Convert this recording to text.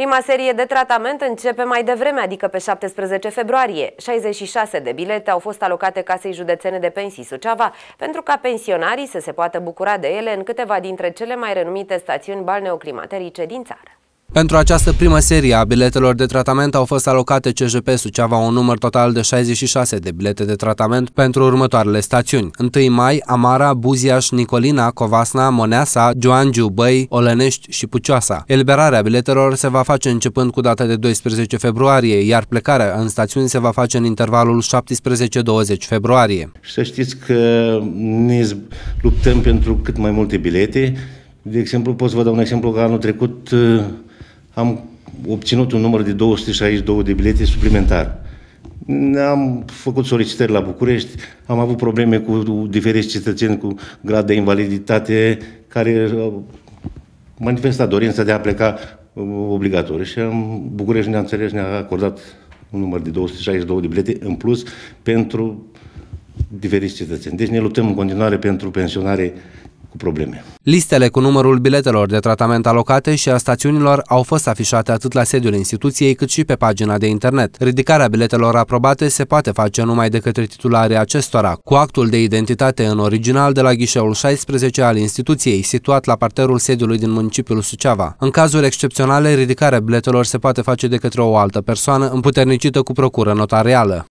Prima serie de tratament începe mai devreme, adică pe 17 februarie. 66 de bilete au fost alocate Casei Județene de Pensii Suceava pentru ca pensionarii să se poată bucura de ele în câteva dintre cele mai renumite stațiuni balneoclimaterice din țară. Pentru această primă serie a biletelor de tratament au fost alocate CJP Suceava un număr total de 66 de bilete de tratament pentru următoarele stațiuni. 1 mai, Amara, Buziaș, Nicolina, Covasna, Moneasa, Joangiu, Băi, Olenești și Pucioasa. Eliberarea biletelor se va face începând cu data de 12 februarie, iar plecarea în stațiuni se va face în intervalul 17-20 februarie. să știți că ne luptăm pentru cât mai multe bilete. De exemplu, pot să vă dau un exemplu că anul trecut am obținut un număr de 262 de bilete suplimentar. Am făcut solicitări la București, am avut probleme cu diferiți cetățeni cu grad de invaliditate care manifestat dorința de a pleca uh, obligatoriu și am, București ne-a înțeles, ne-a acordat un număr de 262 de bilete în plus pentru diferiți cetățeni. Deci ne luptăm în continuare pentru pensionare cu probleme. Listele cu numărul biletelor de tratament alocate și a stațiunilor au fost afișate atât la sediul instituției cât și pe pagina de internet. Ridicarea biletelor aprobate se poate face numai de către titularii acestora, cu actul de identitate în original de la ghișeul 16 al instituției, situat la parterul sediului din municipiul Suceava. În cazuri excepționale, ridicarea biletelor se poate face de către o altă persoană împuternicită cu procură notarială.